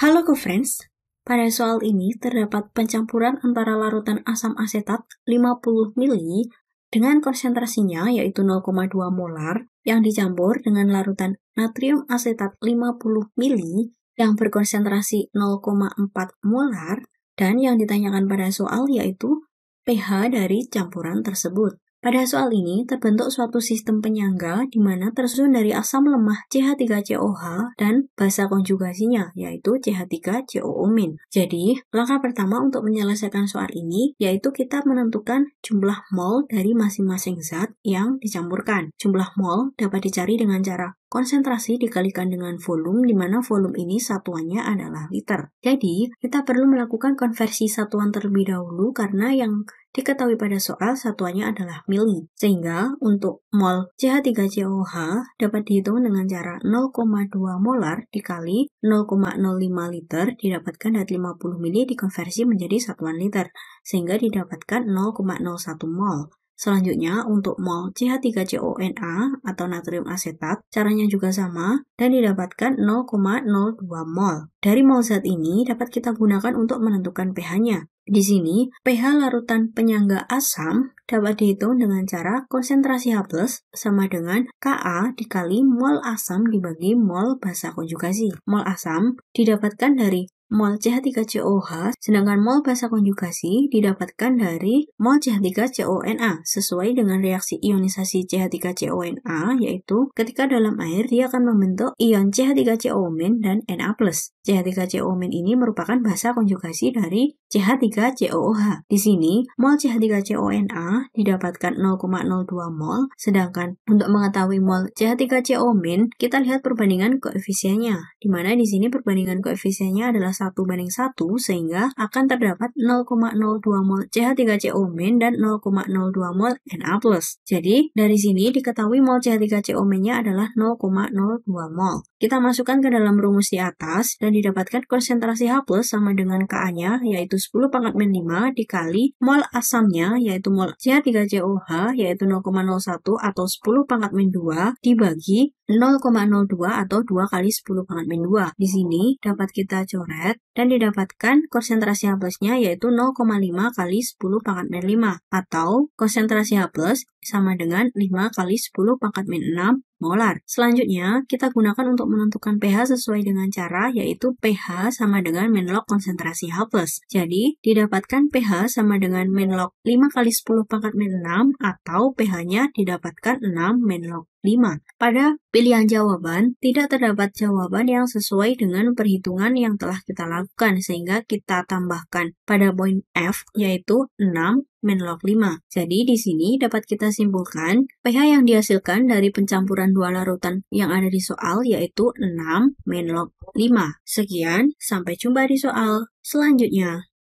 Halo co-friends, pada soal ini terdapat pencampuran antara larutan asam asetat 50 mili dengan konsentrasinya yaitu 0,2 molar yang dicampur dengan larutan natrium asetat 50 mili yang berkonsentrasi 0,4 molar dan yang ditanyakan pada soal yaitu pH dari campuran tersebut. Pada soal ini, terbentuk suatu sistem penyangga di mana tersusun dari asam lemah CH3COH dan basa konjugasinya, yaitu CH3COO-. Jadi, langkah pertama untuk menyelesaikan soal ini yaitu kita menentukan jumlah mol dari masing-masing zat yang dicampurkan. Jumlah mol dapat dicari dengan cara konsentrasi dikalikan dengan volume, di mana volume ini satuannya adalah liter. Jadi, kita perlu melakukan konversi satuan terlebih dahulu karena yang Diketahui pada soal satuannya adalah mili, sehingga untuk mol CH3COH dapat dihitung dengan cara 0,2 molar dikali 0,05 liter didapatkan dari 50 mili dikonversi menjadi satuan liter, sehingga didapatkan 0,01 mol. Selanjutnya, untuk mol CH3CONA atau natrium asetat, caranya juga sama dan didapatkan 0,02 mol. Dari mol zat ini dapat kita gunakan untuk menentukan pH-nya. Di sini, pH larutan penyangga asam dapat dihitung dengan cara konsentrasi H+, sama dengan Ka dikali mol asam dibagi mol basa konjugasi. Mol asam didapatkan dari mol CH3COH, sedangkan mol basa konjugasi didapatkan dari mol CH3CONA sesuai dengan reaksi ionisasi CH3CONA yaitu ketika dalam air dia akan membentuk ion CH3CO- dan Na+. CH3CO- ini merupakan basa konjugasi dari CH3COOH. Di sini, mol CH3CONA didapatkan 0,02 mol, sedangkan untuk mengetahui mol CH3CO- kita lihat perbandingan koefisiennya, di mana di sini perbandingan koefisiennya adalah 1 banding 1 sehingga akan terdapat 0,02 mol CH3CO- dan 0,02 mol Na+. Jadi, dari sini diketahui mol CH3CO-nya adalah 0,02 mol. Kita masukkan ke dalam rumus di atas dan didapatkan konsentrasi H+, sama dengan Ka-nya, yaitu 10 pangkat min 5 dikali mol asamnya, yaitu mol CH3COH, yaitu 0,01 atau 10 pangkat min 2, dibagi 0,02 atau 2 kali 10 pangkat min 2. Di sini dapat kita coret dan didapatkan konsentrasi H yaitu 0,5 kali 10 pangkat min 5 atau konsentrasi H sama dengan 5 kali 10 pangkat min 6 molar. Selanjutnya, kita gunakan untuk menentukan pH sesuai dengan cara yaitu pH sama dengan min log konsentrasi H+. Jadi, didapatkan pH sama dengan min log 5 kali 10 pangkat min 6 atau pH-nya didapatkan 6 min log 5. Pada pilihan jawaban, tidak terdapat jawaban yang sesuai dengan perhitungan yang telah kita lakukan, sehingga kita tambahkan pada poin F, yaitu 6 menlog 5. Jadi di sini dapat kita simpulkan pH yang dihasilkan dari pencampuran dua larutan yang ada di soal yaitu 6 menlog 5. Sekian, sampai jumpa di soal selanjutnya.